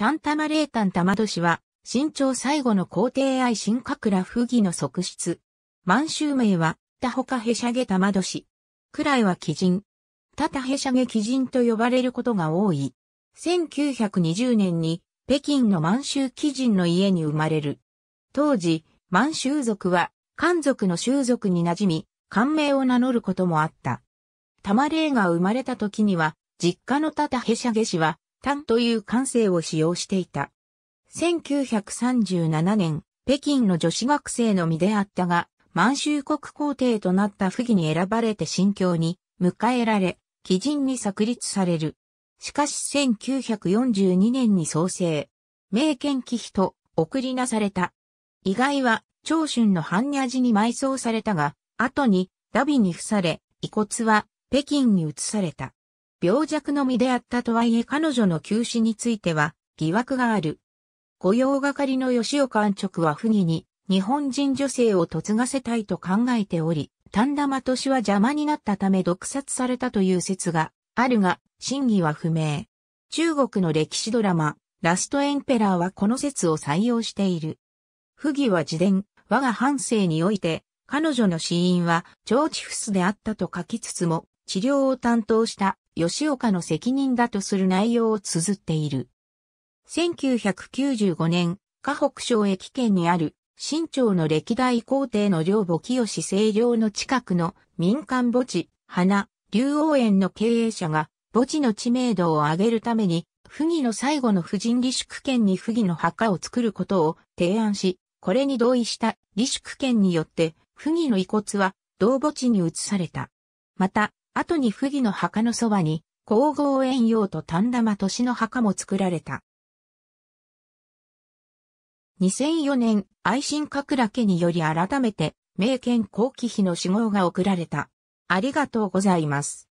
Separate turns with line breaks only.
タンタマレータンタマド年は、新朝最後の皇帝愛新格羅不義の側室。満州名は、タホカヘシャゲタマド年。くらいは鬼人。タタヘシャゲ鬼人と呼ばれることが多い。1920年に、北京の満州鬼人の家に生まれる。当時、満州族は、漢族の州族に馴染み、漢名を名乗ることもあった。タマレーが生まれた時には、実家のタタヘシャゲ氏は、単という感性を使用していた。1937年、北京の女子学生の身であったが、満州国皇帝となった不儀に選ばれて心境に迎えられ、貴人に作立される。しかし1942年に創生、名権貴妃と送りなされた。意外は長春の般若寺に埋葬されたが、後にダビに付され、遺骨は北京に移された。病弱の身であったとはいえ彼女の急死については疑惑がある。御用係の吉岡安直は不義に日本人女性を嫁がせたいと考えており、丹田真敏は邪魔になったため毒殺されたという説があるが、真偽は不明。中国の歴史ドラマ、ラストエンペラーはこの説を採用している。不義は自伝、我が半生において、彼女の死因は腸チフスであったと書きつつも、治療を担当した吉岡の責任だとする内容を綴っている。1995年、河北省駅圏にある、新朝の歴代皇帝の領母清清領の近くの民間墓地、花、竜王園の経営者が墓地の知名度を上げるために、不義の最後の婦人李宿圏に不義の墓を作ることを提案し、これに同意した李宿圏によって、不義の遺骨は同墓地に移された。また、後に不義の墓のそばに、皇后遠洋と丹玉年の墓も作られた。2004年、愛心覚羅家により改めて、名犬後期費の死号が贈られた。ありがとうございます。